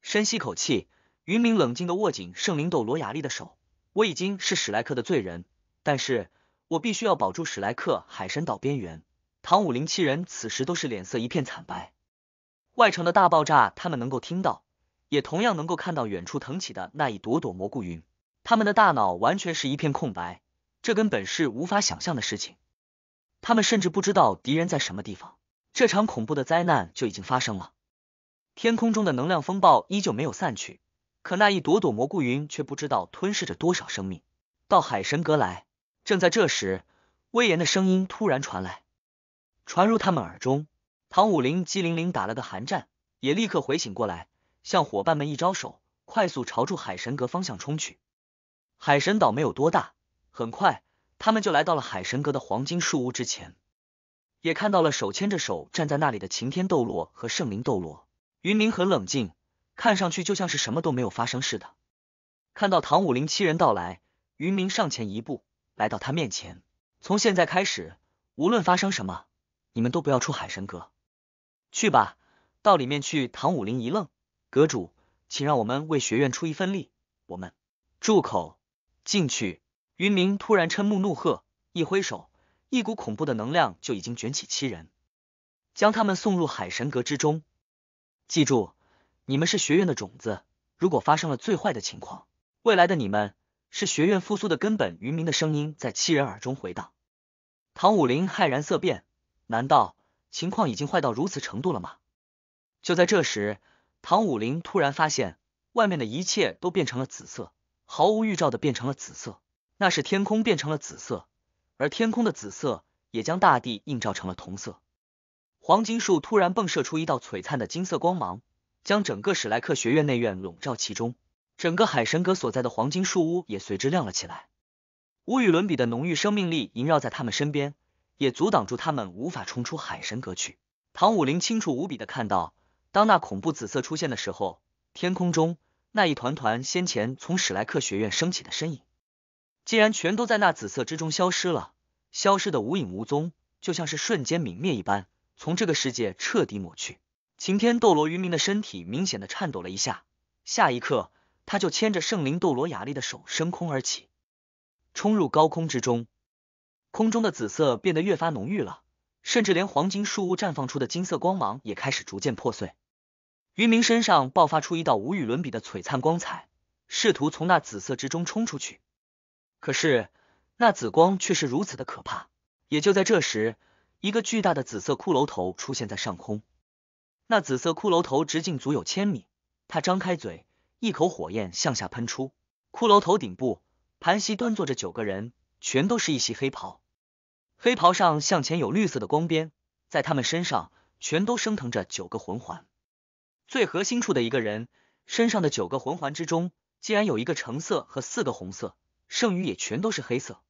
深吸口气，云明冷静的握紧圣灵斗罗雅丽的手。我已经是史莱克的罪人，但是我必须要保住史莱克海神岛边缘。唐舞麟七人此时都是脸色一片惨白，外城的大爆炸他们能够听到。也同样能够看到远处腾起的那一朵朵蘑菇云，他们的大脑完全是一片空白，这根本是无法想象的事情。他们甚至不知道敌人在什么地方，这场恐怖的灾难就已经发生了。天空中的能量风暴依旧没有散去，可那一朵朵蘑菇云却不知道吞噬着多少生命。到海神阁来！正在这时，威严的声音突然传来，传入他们耳中。唐武林机灵灵打了个寒战，也立刻回醒过来。向伙伴们一招手，快速朝住海神阁方向冲去。海神岛没有多大，很快他们就来到了海神阁的黄金树屋之前，也看到了手牵着手站在那里的擎天斗罗和圣灵斗罗。云明很冷静，看上去就像是什么都没有发生似的。看到唐武林七人到来，云明上前一步，来到他面前。从现在开始，无论发生什么，你们都不要出海神阁，去吧，到里面去。唐武林一愣。阁主，请让我们为学院出一份力。我们住口！进去！云明突然瞠目怒喝，一挥手，一股恐怖的能量就已经卷起七人，将他们送入海神阁之中。记住，你们是学院的种子，如果发生了最坏的情况，未来的你们是学院复苏的根本。云明的声音在七人耳中回荡。唐武林骇然色变，难道情况已经坏到如此程度了吗？就在这时。唐武林突然发现，外面的一切都变成了紫色，毫无预兆的变成了紫色。那是天空变成了紫色，而天空的紫色也将大地映照成了铜色。黄金树突然迸射出一道璀璨的金色光芒，将整个史莱克学院内院笼罩其中。整个海神阁所在的黄金树屋也随之亮了起来。无与伦比的浓郁生命力萦绕在他们身边，也阻挡住他们无法冲出海神阁去。唐武林清楚无比的看到。当那恐怖紫色出现的时候，天空中那一团团先前从史莱克学院升起的身影，竟然全都在那紫色之中消失了，消失的无影无踪，就像是瞬间泯灭一般，从这个世界彻底抹去。晴天斗罗渔民的身体明显的颤抖了一下，下一刻他就牵着圣灵斗罗雅丽的手升空而起，冲入高空之中。空中的紫色变得越发浓郁了，甚至连黄金树屋绽放出的金色光芒也开始逐渐破碎。渔民身上爆发出一道无与伦比的璀璨光彩，试图从那紫色之中冲出去，可是那紫光却是如此的可怕。也就在这时，一个巨大的紫色骷髅头出现在上空，那紫色骷髅头直径足有千米，它张开嘴，一口火焰向下喷出。骷髅头顶部盘膝端坐着九个人，全都是一袭黑袍，黑袍上向前有绿色的光边，在他们身上全都升腾着九个魂环。最核心处的一个人身上的九个魂环之中，竟然有一个橙色和四个红色，剩余也全都是黑色。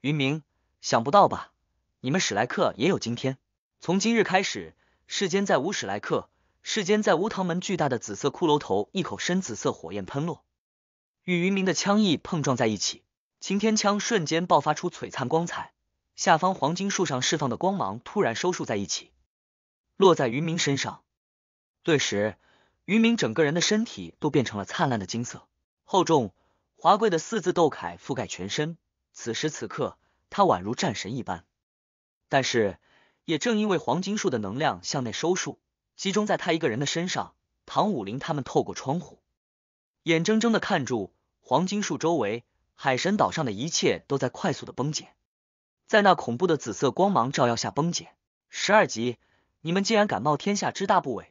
云明，想不到吧？你们史莱克也有今天。从今日开始，世间再无史莱克，世间再无唐门。巨大的紫色骷髅头一口深紫色火焰喷落，与云明的枪翼碰撞在一起，擎天枪瞬间爆发出璀璨光彩。下方黄金树上释放的光芒突然收束在一起，落在云明身上。顿时，于明整个人的身体都变成了灿烂的金色，厚重华贵的四字斗铠覆盖全身。此时此刻，他宛如战神一般。但是，也正因为黄金树的能量向内收束，集中在他一个人的身上，唐武林他们透过窗户，眼睁睁的看住黄金树周围海神岛上的一切都在快速的崩解，在那恐怖的紫色光芒照耀下崩解。十二级，你们竟然敢冒天下之大不韪！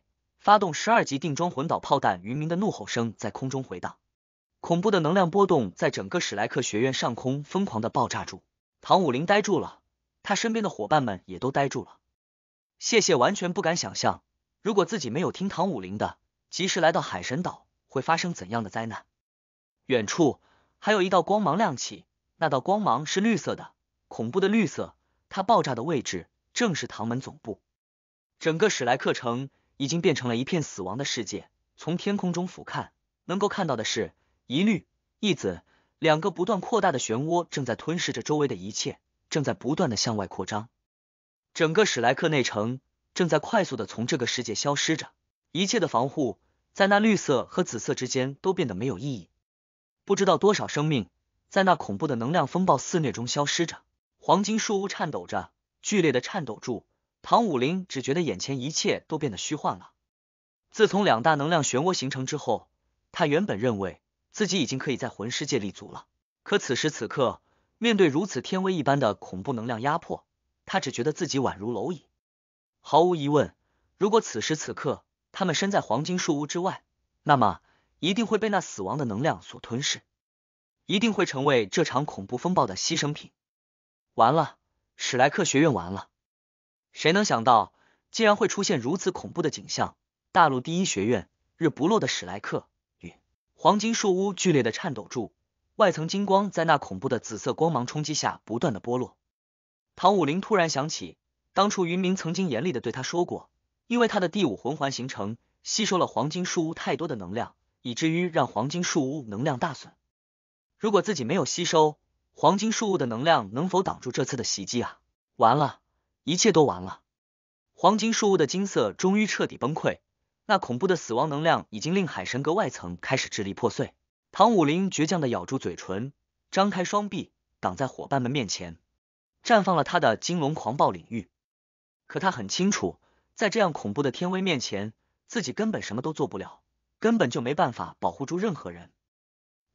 发动十二级定装魂导炮弹，渔民的怒吼声在空中回荡，恐怖的能量波动在整个史莱克学院上空疯狂的爆炸住。唐武林呆住了，他身边的伙伴们也都呆住了。谢谢完全不敢想象，如果自己没有听唐武林的，及时来到海神岛，会发生怎样的灾难。远处还有一道光芒亮起，那道光芒是绿色的，恐怖的绿色。它爆炸的位置正是唐门总部，整个史莱克城。已经变成了一片死亡的世界。从天空中俯瞰，能够看到的是，一绿一紫两个不断扩大的漩涡正在吞噬着周围的一切，正在不断的向外扩张。整个史莱克内城正在快速的从这个世界消失着，一切的防护在那绿色和紫色之间都变得没有意义。不知道多少生命在那恐怖的能量风暴肆虐中消失着。黄金树屋颤抖着，剧烈的颤抖住。唐武林只觉得眼前一切都变得虚幻了。自从两大能量漩涡形成之后，他原本认为自己已经可以在魂师界立足了。可此时此刻，面对如此天威一般的恐怖能量压迫，他只觉得自己宛如蝼蚁。毫无疑问，如果此时此刻他们身在黄金树屋之外，那么一定会被那死亡的能量所吞噬，一定会成为这场恐怖风暴的牺牲品。完了，史莱克学院完了。谁能想到，竟然会出现如此恐怖的景象？大陆第一学院日不落的史莱克，与黄金树屋剧烈的颤抖住，外层金光在那恐怖的紫色光芒冲击下不断的剥落。唐武林突然想起，当初云明曾经严厉的对他说过，因为他的第五魂环形成，吸收了黄金树屋太多的能量，以至于让黄金树屋能量大损。如果自己没有吸收黄金树屋的能量，能否挡住这次的袭击啊？完了。一切都完了，黄金树屋的金色终于彻底崩溃，那恐怖的死亡能量已经令海神阁外层开始支离破碎。唐武林倔强的咬住嘴唇，张开双臂挡在伙伴们面前，绽放了他的金龙狂暴领域。可他很清楚，在这样恐怖的天威面前，自己根本什么都做不了，根本就没办法保护住任何人。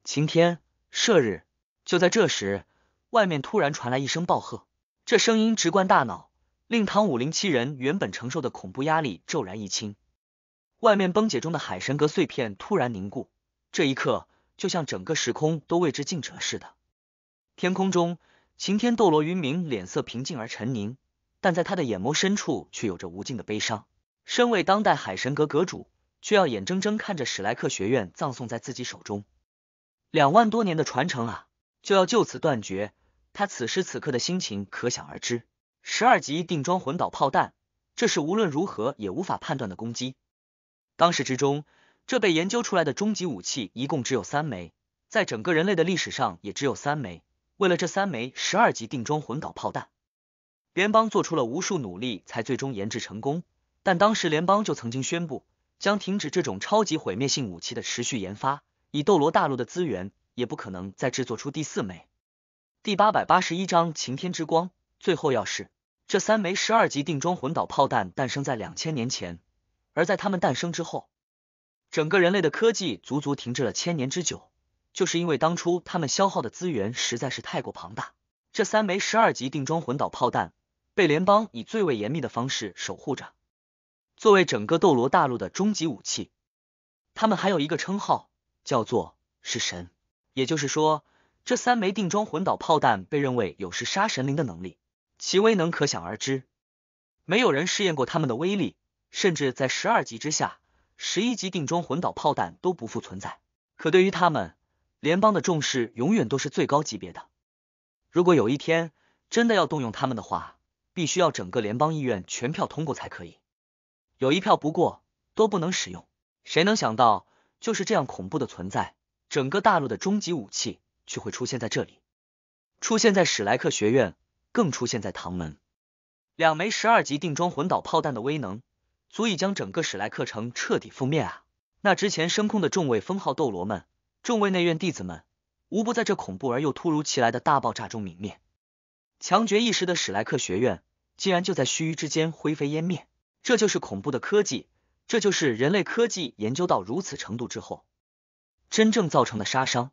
晴天射日，就在这时，外面突然传来一声暴喝，这声音直灌大脑。令堂五零七人原本承受的恐怖压力骤然一轻，外面崩解中的海神阁碎片突然凝固。这一刻，就像整个时空都为之静止似的。天空中，擎天斗罗云明脸色平静而沉凝，但在他的眼眸深处却有着无尽的悲伤。身为当代海神阁阁主，却要眼睁睁看着史莱克学院葬送在自己手中，两万多年的传承啊，就要就此断绝。他此时此刻的心情可想而知。十二级定装魂导炮弹，这是无论如何也无法判断的攻击。当时之中，这被研究出来的终极武器一共只有三枚，在整个人类的历史上也只有三枚。为了这三枚十二级定装魂导炮弹，联邦做出了无数努力，才最终研制成功。但当时联邦就曾经宣布，将停止这种超级毁灭性武器的持续研发。以斗罗大陆的资源，也不可能再制作出第四枚。第八百八十一章：晴天之光。最后，要是这三枚十二级定装魂导炮弹诞生在两千年前，而在他们诞生之后，整个人类的科技足足停滞了千年之久，就是因为当初他们消耗的资源实在是太过庞大。这三枚十二级定装魂导炮弹被联邦以最为严密的方式守护着，作为整个斗罗大陆的终极武器，他们还有一个称号叫做是神。也就是说，这三枚定装魂导炮弹被认为有是杀神灵的能力。其威能可想而知，没有人试验过他们的威力，甚至在十二级之下，十一级定装魂导炮弹都不复存在。可对于他们，联邦的重视永远都是最高级别的。如果有一天真的要动用他们的话，必须要整个联邦议院全票通过才可以，有一票不过都不能使用。谁能想到，就是这样恐怖的存在，整个大陆的终极武器却会出现在这里，出现在史莱克学院。更出现在唐门，两枚十二级定装魂导炮弹的威能，足以将整个史莱克城彻底覆灭啊！那之前升空的众位封号斗罗们，众位内院弟子们，无不在这恐怖而又突如其来的大爆炸中泯灭。强绝一时的史莱克学院，竟然就在须臾之间灰飞烟灭。这就是恐怖的科技，这就是人类科技研究到如此程度之后，真正造成的杀伤。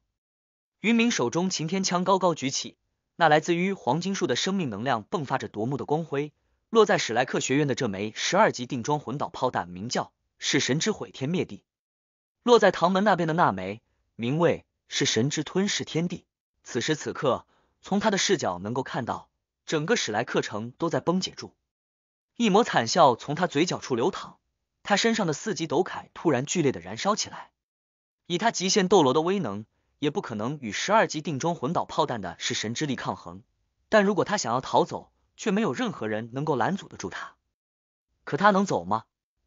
云明手中擎天枪高高举起。那来自于黄金树的生命能量迸发着夺目的光辉，落在史莱克学院的这枚十二级定装魂导炮弹，名叫是神之毁天灭地；落在唐门那边的那枚，名为是神之吞噬天地。此时此刻，从他的视角能够看到，整个史莱克城都在崩解住。一抹惨笑从他嘴角处流淌，他身上的四级斗铠突然剧烈的燃烧起来，以他极限斗罗的威能。也不可能与十二级定装魂导炮弹的弑神之力抗衡。但如果他想要逃走，却没有任何人能够拦阻得住他。可他能走吗？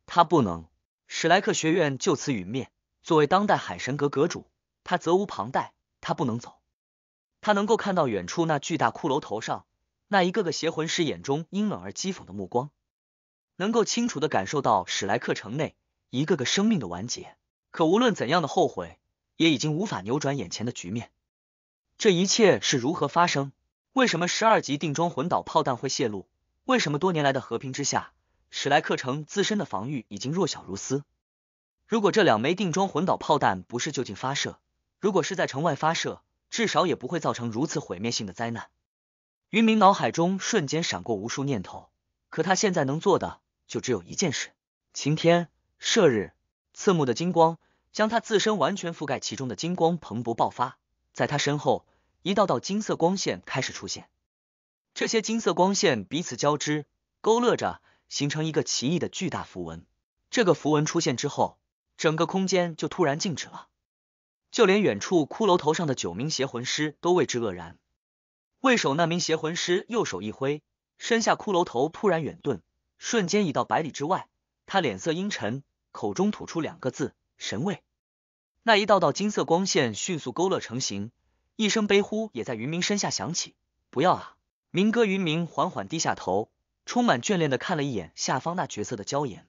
他不能。史莱克学院就此陨灭。作为当代海神阁阁主，他责无旁贷。他不能走。他能够看到远处那巨大骷髅头上那一个个邪魂师眼中阴冷而讥讽的目光，能够清楚的感受到史莱克城内一个个生命的完结。可无论怎样的后悔。也已经无法扭转眼前的局面。这一切是如何发生？为什么十二级定装魂导炮弹会泄露？为什么多年来的和平之下，史莱克城自身的防御已经弱小如斯？如果这两枚定装魂导炮弹不是就近发射，如果是在城外发射，至少也不会造成如此毁灭性的灾难。云明脑海中瞬间闪过无数念头，可他现在能做的就只有一件事：晴天射日，刺目的金光。将他自身完全覆盖其中的金光蓬勃爆发，在他身后，一道道金色光线开始出现。这些金色光线彼此交织，勾勒着，形成一个奇异的巨大符文。这个符文出现之后，整个空间就突然静止了。就连远处骷髅头上的九名邪魂师都为之愕然。为首那名邪魂师右手一挥，身下骷髅头突然远遁，瞬间已到百里之外。他脸色阴沉，口中吐出两个字。神位，那一道道金色光线迅速勾勒成型，一声悲呼也在云明身下响起。不要啊！明哥，云明缓缓低下头，充满眷恋的看了一眼下方那绝色的娇颜。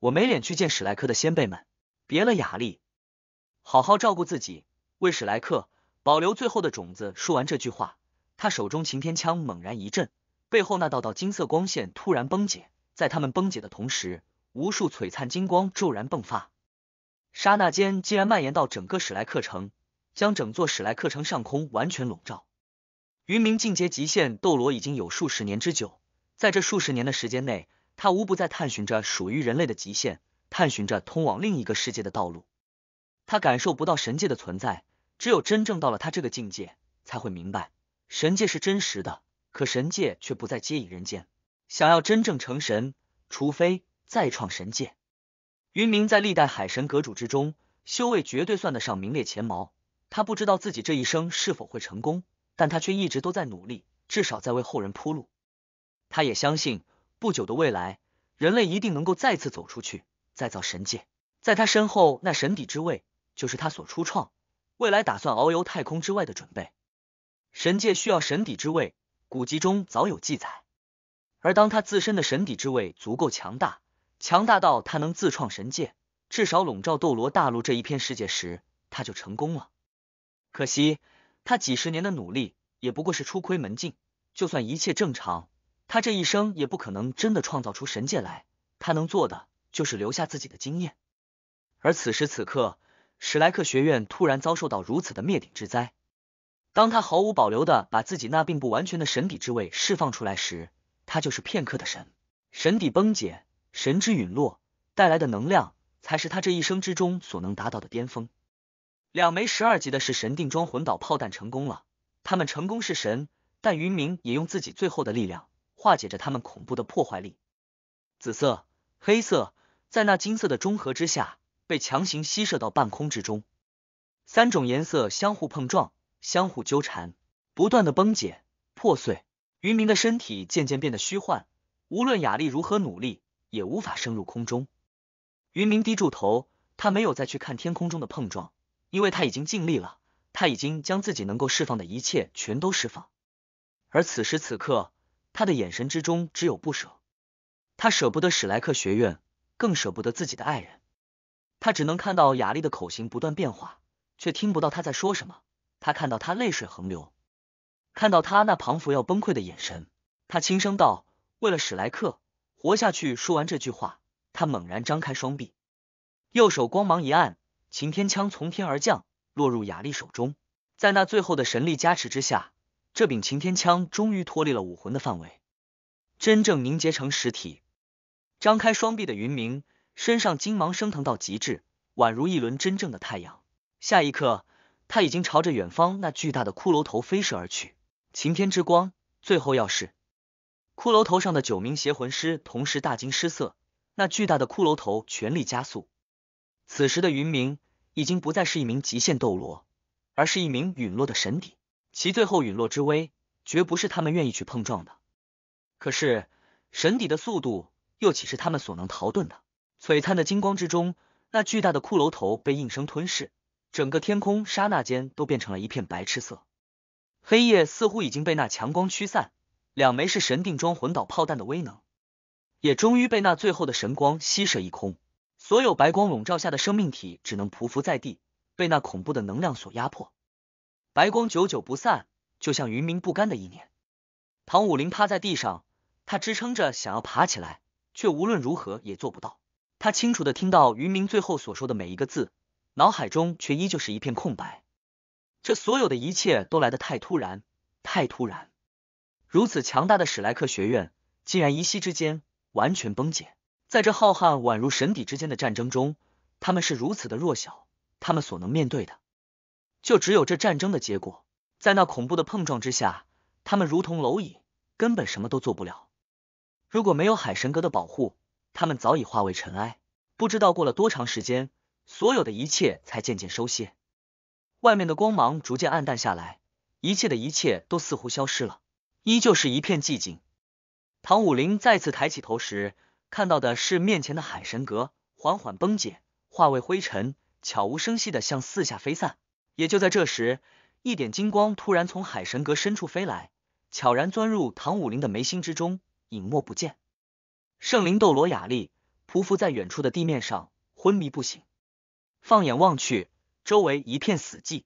我没脸去见史莱克的先辈们，别了，雅丽，好好照顾自己，为史莱克保留最后的种子。说完这句话，他手中擎天枪猛然一震，背后那道道金色光线突然崩解，在他们崩解的同时，无数璀璨金光骤然迸发。刹那间，竟然蔓延到整个史莱克城，将整座史莱克城上空完全笼罩。云明境界极限斗罗已经有数十年之久，在这数十年的时间内，他无不在探寻着属于人类的极限，探寻着通往另一个世界的道路。他感受不到神界的存在，只有真正到了他这个境界，才会明白神界是真实的。可神界却不再接引人间。想要真正成神，除非再创神界。云明在历代海神阁主之中，修为绝对算得上名列前茅。他不知道自己这一生是否会成功，但他却一直都在努力，至少在为后人铺路。他也相信不久的未来，人类一定能够再次走出去，再造神界。在他身后那神底之位，就是他所初创，未来打算遨游太空之外的准备。神界需要神底之位，古籍中早有记载。而当他自身的神底之位足够强大，强大到他能自创神界，至少笼罩斗罗大陆这一片世界时，他就成功了。可惜，他几十年的努力也不过是初窥门径。就算一切正常，他这一生也不可能真的创造出神界来。他能做的就是留下自己的经验。而此时此刻，史莱克学院突然遭受到如此的灭顶之灾。当他毫无保留的把自己那并不完全的神底之位释放出来时，他就是片刻的神。神底崩解。神之陨落带来的能量，才是他这一生之中所能达到的巅峰。两枚十二级的是神定装魂导炮弹成功了，他们成功是神，但云明也用自己最后的力量化解着他们恐怖的破坏力。紫色、黑色，在那金色的中和之下，被强行吸射到半空之中。三种颜色相互碰撞、相互纠缠，不断的崩解、破碎。云明的身体渐渐变得虚幻，无论雅丽如何努力。也无法升入空中。云明低住头，他没有再去看天空中的碰撞，因为他已经尽力了，他已经将自己能够释放的一切全都释放。而此时此刻，他的眼神之中只有不舍。他舍不得史莱克学院，更舍不得自己的爱人。他只能看到雅丽的口型不断变化，却听不到她在说什么。他看到她泪水横流，看到她那彷佛要崩溃的眼神。他轻声道：“为了史莱克。”活下去。说完这句话，他猛然张开双臂，右手光芒一按，擎天枪从天而降，落入雅丽手中。在那最后的神力加持之下，这柄擎天枪终于脱离了武魂的范围，真正凝结成实体。张开双臂的云明，身上金芒升腾到极致，宛如一轮真正的太阳。下一刻，他已经朝着远方那巨大的骷髅头飞射而去。擎天之光，最后要事。骷髅头上的九名邪魂师同时大惊失色，那巨大的骷髅头全力加速。此时的云明已经不再是一名极限斗罗，而是一名陨落的神底，其最后陨落之威绝不是他们愿意去碰撞的。可是神底的速度又岂是他们所能逃遁的？璀璨的金光之中，那巨大的骷髅头被应声吞噬，整个天空刹那间都变成了一片白炽色，黑夜似乎已经被那强光驱散。两枚是神定装魂导炮弹的威能，也终于被那最后的神光吸射一空。所有白光笼罩下的生命体只能匍匐在地，被那恐怖的能量所压迫。白光久久不散，就像云明不甘的一年。唐武林趴在地上，他支撑着想要爬起来，却无论如何也做不到。他清楚的听到云明最后所说的每一个字，脑海中却依旧是一片空白。这所有的一切都来得太突然，太突然。如此强大的史莱克学院，竟然一夕之间完全崩解。在这浩瀚宛如神底之间的战争中，他们是如此的弱小，他们所能面对的，就只有这战争的结果。在那恐怖的碰撞之下，他们如同蝼蚁，根本什么都做不了。如果没有海神阁的保护，他们早已化为尘埃。不知道过了多长时间，所有的一切才渐渐收歇，外面的光芒逐渐暗淡下来，一切的一切都似乎消失了。依旧是一片寂静。唐武林再次抬起头时，看到的是面前的海神阁缓缓崩解，化为灰尘，悄无声息的向四下飞散。也就在这时，一点金光突然从海神阁深处飞来，悄然钻入唐武林的眉心之中，隐没不见。圣灵斗罗雅丽匍匐在远处的地面上，昏迷不醒。放眼望去，周围一片死寂。